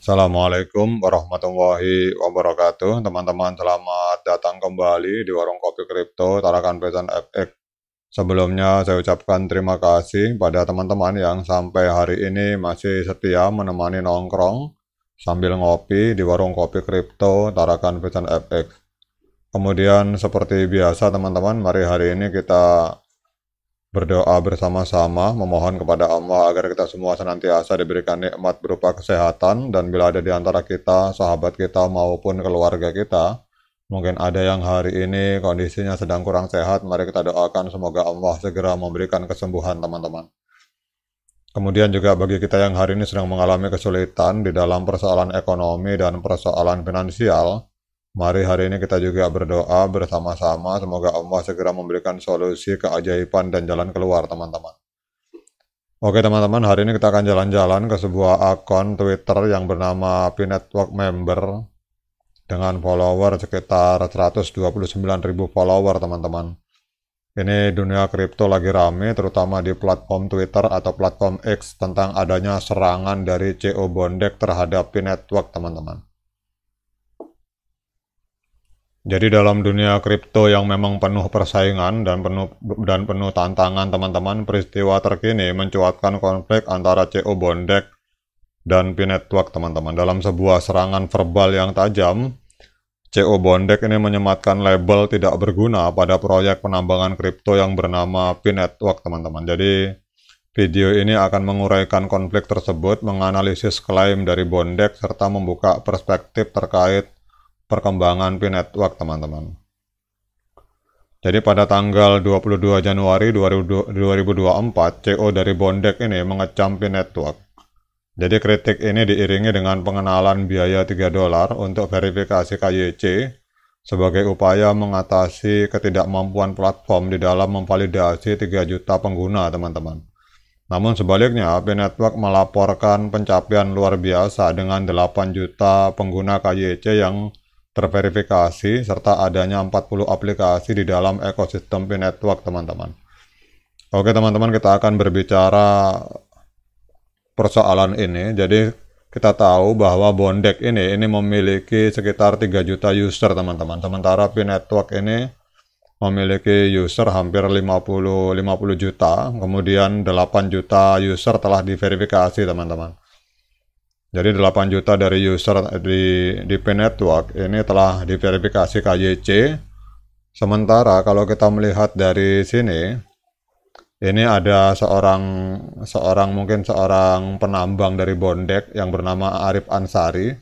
Assalamualaikum warahmatullahi wabarakatuh. Teman-teman selamat datang kembali di Warung Kopi Kripto Tarakan Pesan FX. Sebelumnya saya ucapkan terima kasih pada teman-teman yang sampai hari ini masih setia menemani nongkrong sambil ngopi di Warung Kopi Kripto Tarakan Pesan FX. Kemudian seperti biasa teman-teman, mari hari ini kita Berdoa bersama-sama memohon kepada Allah agar kita semua senantiasa diberikan nikmat berupa kesehatan dan bila ada di antara kita, sahabat kita maupun keluarga kita, mungkin ada yang hari ini kondisinya sedang kurang sehat, mari kita doakan semoga Allah segera memberikan kesembuhan teman-teman. Kemudian juga bagi kita yang hari ini sedang mengalami kesulitan di dalam persoalan ekonomi dan persoalan finansial, Mari hari ini kita juga berdoa bersama-sama. Semoga Allah segera memberikan solusi, keajaiban, dan jalan keluar, teman-teman. Oke, teman-teman. Hari ini kita akan jalan-jalan ke sebuah akun Twitter yang bernama P-Network Member dengan follower sekitar 129 ribu follower, teman-teman. Ini dunia kripto lagi rame, terutama di platform Twitter atau platform X tentang adanya serangan dari CO Bondek terhadap P-Network, teman-teman. Jadi dalam dunia kripto yang memang penuh persaingan dan penuh dan penuh tantangan teman-teman, peristiwa terkini mencuatkan konflik antara CO Bondek dan P-Network teman-teman. Dalam sebuah serangan verbal yang tajam, CO Bondek ini menyematkan label tidak berguna pada proyek penambangan kripto yang bernama P-Network teman-teman. Jadi video ini akan menguraikan konflik tersebut, menganalisis klaim dari Bondek, serta membuka perspektif terkait perkembangan P-Network teman-teman. Jadi pada tanggal 22 Januari 2024, CO dari Bondek ini mengecam P-Network. Jadi kritik ini diiringi dengan pengenalan biaya 3 dolar untuk verifikasi KYC sebagai upaya mengatasi ketidakmampuan platform di dalam memvalidasi 3 juta pengguna teman-teman. Namun sebaliknya, P-Network melaporkan pencapaian luar biasa dengan 8 juta pengguna KYC yang terverifikasi serta adanya 40 aplikasi di dalam ekosistem P Network teman-teman. Oke teman-teman kita akan berbicara persoalan ini. Jadi kita tahu bahwa Bondek ini ini memiliki sekitar 3 juta user teman-teman. Sementara P Network ini memiliki user hampir 50 50 juta, kemudian 8 juta user telah diverifikasi teman-teman. Jadi 8 juta dari user di DP Network ini telah diverifikasi KYC. Sementara kalau kita melihat dari sini, ini ada seorang seorang mungkin seorang penambang dari Bondek yang bernama Arif Ansari.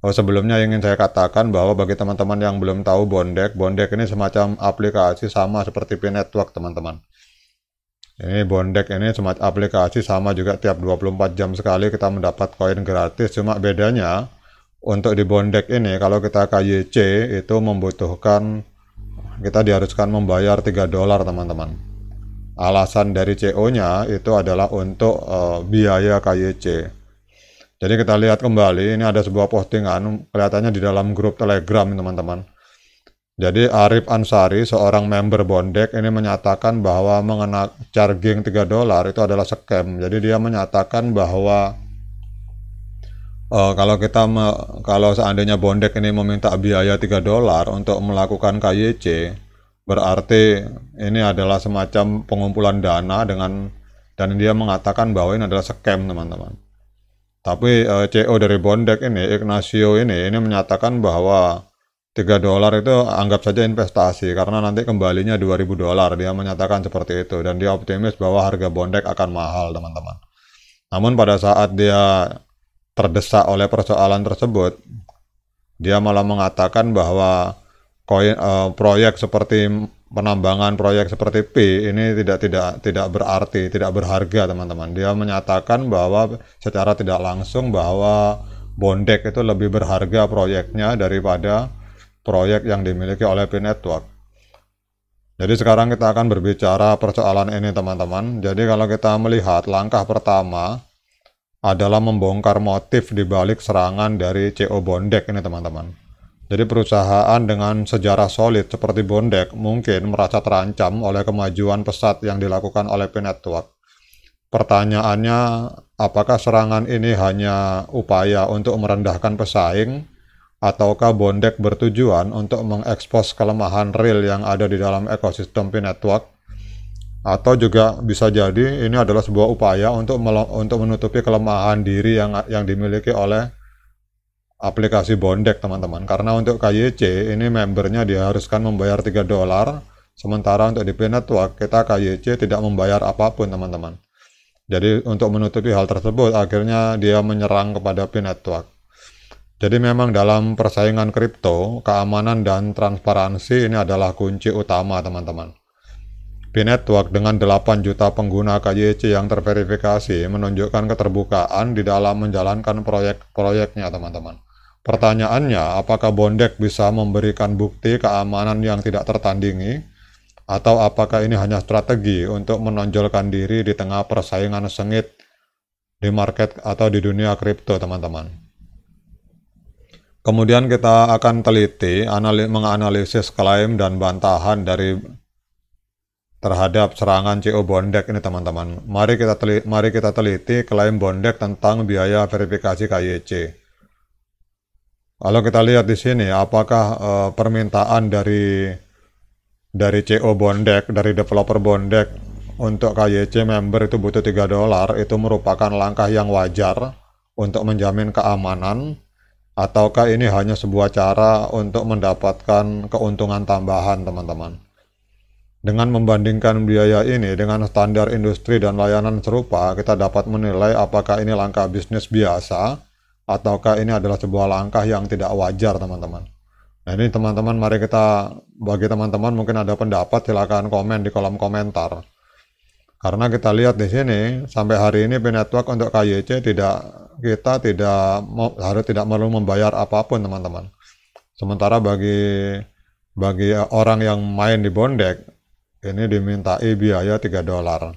Oh, sebelumnya ingin saya katakan bahwa bagi teman-teman yang belum tahu Bondek, Bondek ini semacam aplikasi sama seperti P Network, teman-teman. Ini bondek ini semacam aplikasi sama juga tiap 24 jam sekali kita mendapat koin gratis. Cuma bedanya untuk di bondek ini kalau kita KYC itu membutuhkan kita diharuskan membayar 3 dolar teman-teman. Alasan dari CO-nya itu adalah untuk uh, biaya KYC. Jadi kita lihat kembali, ini ada sebuah postingan kelihatannya di dalam grup Telegram teman-teman. Jadi Arif Ansari, seorang member Bondek, ini menyatakan bahwa mengenak charging 3 dolar itu adalah scam. Jadi dia menyatakan bahwa uh, kalau kita me, kalau seandainya Bondek ini meminta biaya 3 dolar untuk melakukan KYC, berarti ini adalah semacam pengumpulan dana dengan dan dia mengatakan bahwa ini adalah scam, teman-teman. Tapi uh, eh, CEO dari Bondek ini, Ignacio ini, ini menyatakan bahwa 3 dolar itu anggap saja investasi karena nanti kembalinya 2000 dolar dia menyatakan seperti itu dan dia optimis bahwa harga bondek akan mahal teman-teman namun pada saat dia terdesak oleh persoalan tersebut dia malah mengatakan bahwa koin uh, proyek seperti penambangan proyek seperti P ini tidak tidak tidak berarti tidak berharga teman-teman dia menyatakan bahwa secara tidak langsung bahwa bondek itu lebih berharga proyeknya daripada proyek yang dimiliki oleh P Network. Jadi sekarang kita akan berbicara persoalan ini teman-teman. Jadi kalau kita melihat langkah pertama adalah membongkar motif di balik serangan dari CO Bondek ini teman-teman. Jadi perusahaan dengan sejarah solid seperti Bondek mungkin merasa terancam oleh kemajuan pesat yang dilakukan oleh P Network. Pertanyaannya, apakah serangan ini hanya upaya untuk merendahkan pesaing ataukah Bondek bertujuan untuk mengekspos kelemahan real yang ada di dalam ekosistem P-Network? Atau juga bisa jadi ini adalah sebuah upaya untuk untuk menutupi kelemahan diri yang yang dimiliki oleh aplikasi Bondek, teman-teman. Karena untuk KYC ini membernya diharuskan membayar 3 dolar, sementara untuk di P-Network kita KYC tidak membayar apapun, teman-teman. Jadi untuk menutupi hal tersebut akhirnya dia menyerang kepada P-Network. Jadi memang dalam persaingan kripto, keamanan dan transparansi ini adalah kunci utama teman-teman. Binetwork network dengan 8 juta pengguna KYC yang terverifikasi menunjukkan keterbukaan di dalam menjalankan proyek-proyeknya teman-teman. Pertanyaannya, apakah Bondek bisa memberikan bukti keamanan yang tidak tertandingi? Atau apakah ini hanya strategi untuk menonjolkan diri di tengah persaingan sengit di market atau di dunia kripto teman-teman? Kemudian kita akan teliti menganalisis klaim dan bantahan dari terhadap serangan CO Bondek ini teman-teman. Mari kita teliti, mari kita teliti klaim Bondek tentang biaya verifikasi KYC. Kalau kita lihat di sini apakah e, permintaan dari dari CO Bondek dari developer Bondek untuk KYC member itu butuh 3 dolar itu merupakan langkah yang wajar untuk menjamin keamanan ataukah ini hanya sebuah cara untuk mendapatkan keuntungan tambahan teman-teman. Dengan membandingkan biaya ini dengan standar industri dan layanan serupa, kita dapat menilai apakah ini langkah bisnis biasa ataukah ini adalah sebuah langkah yang tidak wajar teman-teman. Nah ini teman-teman mari kita bagi teman-teman mungkin ada pendapat silakan komen di kolom komentar. Karena kita lihat di sini sampai hari ini P Network untuk KYC tidak kita tidak harus tidak perlu membayar apapun teman-teman. Sementara bagi bagi orang yang main di bondek ini dimintai biaya 3 dolar.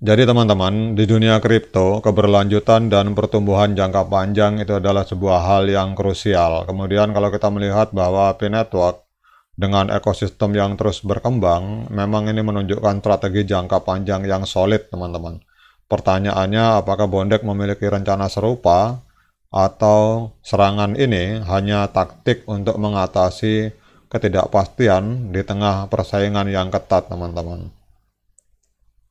Jadi teman-teman, di dunia kripto, keberlanjutan dan pertumbuhan jangka panjang itu adalah sebuah hal yang krusial. Kemudian kalau kita melihat bahwa P-Network dengan ekosistem yang terus berkembang, memang ini menunjukkan strategi jangka panjang yang solid, teman-teman. Pertanyaannya apakah Bondek memiliki rencana serupa atau serangan ini hanya taktik untuk mengatasi ketidakpastian di tengah persaingan yang ketat, teman-teman.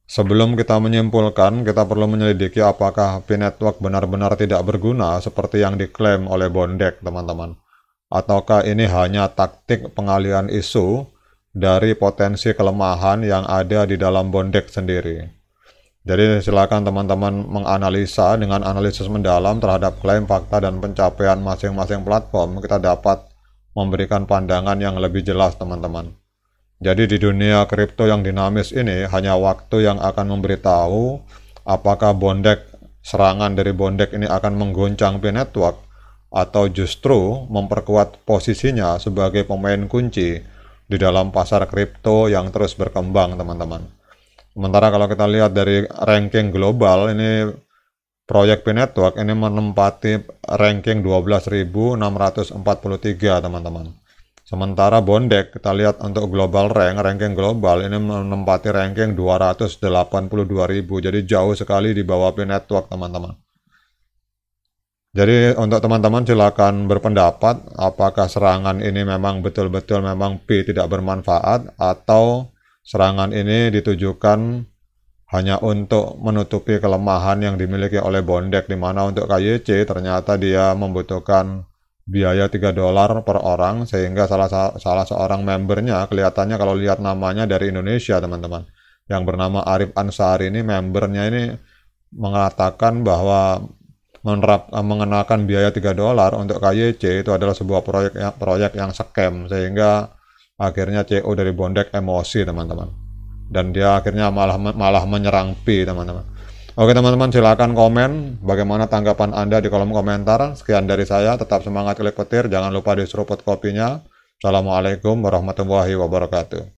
Sebelum kita menyimpulkan, kita perlu menyelidiki apakah P-Network benar-benar tidak berguna seperti yang diklaim oleh Bondek, teman-teman. Ataukah ini hanya taktik pengalian isu dari potensi kelemahan yang ada di dalam Bondek sendiri. Jadi silakan teman-teman menganalisa dengan analisis mendalam terhadap klaim fakta dan pencapaian masing-masing platform kita dapat memberikan pandangan yang lebih jelas teman-teman. Jadi di dunia kripto yang dinamis ini hanya waktu yang akan memberitahu apakah bondek serangan dari bondek ini akan mengguncang P network atau justru memperkuat posisinya sebagai pemain kunci di dalam pasar kripto yang terus berkembang teman-teman. Sementara kalau kita lihat dari ranking global ini proyek P Network ini menempati ranking 12.643 teman-teman. Sementara Bondek kita lihat untuk global rank, ranking global ini menempati ranking 282.000. Jadi jauh sekali di bawah P Network teman-teman. Jadi untuk teman-teman silakan berpendapat apakah serangan ini memang betul-betul memang P tidak bermanfaat atau Serangan ini ditujukan hanya untuk menutupi kelemahan yang dimiliki oleh Bondek, di mana untuk KYC ternyata dia membutuhkan biaya 3 dolar per orang, sehingga salah, salah seorang membernya kelihatannya kalau lihat namanya dari Indonesia, teman-teman. Yang bernama Arif Ansari ini membernya ini mengatakan bahwa menerap, eh, mengenakan biaya 3 dolar untuk KYC itu adalah sebuah proyek proyek yang scam, sehingga Akhirnya CO dari Bondek emosi teman-teman. Dan dia akhirnya malah malah menyerang P teman-teman. Oke teman-teman silahkan komen bagaimana tanggapan Anda di kolom komentar. Sekian dari saya, tetap semangat klik petir, jangan lupa diseruput kopinya. Assalamualaikum warahmatullahi wabarakatuh.